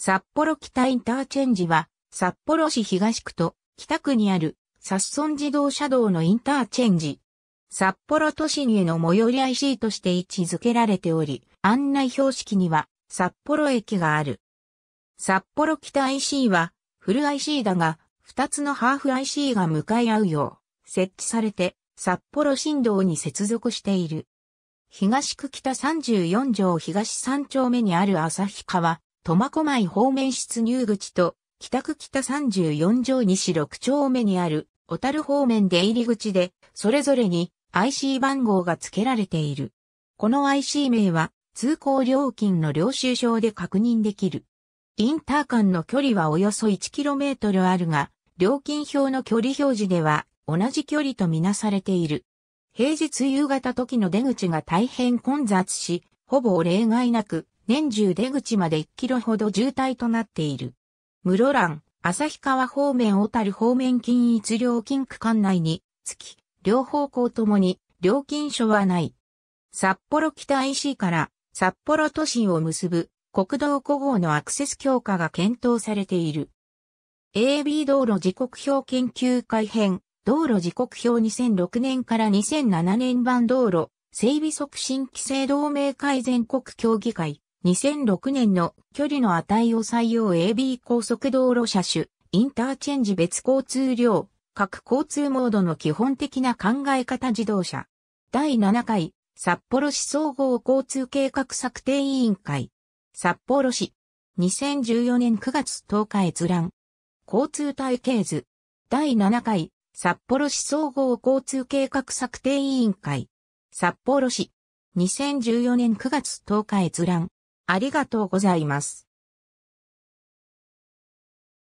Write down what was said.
札幌北インターチェンジは、札幌市東区と北区にある、札村自動車道のインターチェンジ。札幌都心への最寄り IC として位置づけられており、案内標識には、札幌駅がある。札幌北 IC は、フル IC だが、二つのハーフ IC が向かい合うよう、設置されて、札幌新道に接続している。東区北34条東3丁目にある旭川、苫小牧方面出入口と、北区北34条西6丁目にある、小樽方面出入り口で、それぞれに IC 番号が付けられている。この IC 名は、通行料金の領収証で確認できる。インター間の距離はおよそ 1km あるが、料金表の距離表示では同じ距離とみなされている。平日夕方時の出口が大変混雑し、ほぼ例外なく年中出口まで1キロほど渋滞となっている。室蘭、旭川方面小樽方面均一料金区間内に、月、両方向ともに、料金所はない。札幌北 IC から札幌都心を結ぶ国道5号のアクセス強化が検討されている。AB 道路時刻表研究改編、道路時刻表2006年から2007年版道路、整備促進規制同盟改善国協議会、2006年の距離の値を採用 AB 高速道路車種、インターチェンジ別交通量、各交通モードの基本的な考え方自動車。第7回、札幌市総合交通計画策定委員会。札幌市。2014年9月10日閲覧。交通体系図。第7回、札幌市総合交通計画策定委員会。札幌市。2014年9月10日閲覧。ありがとうございます。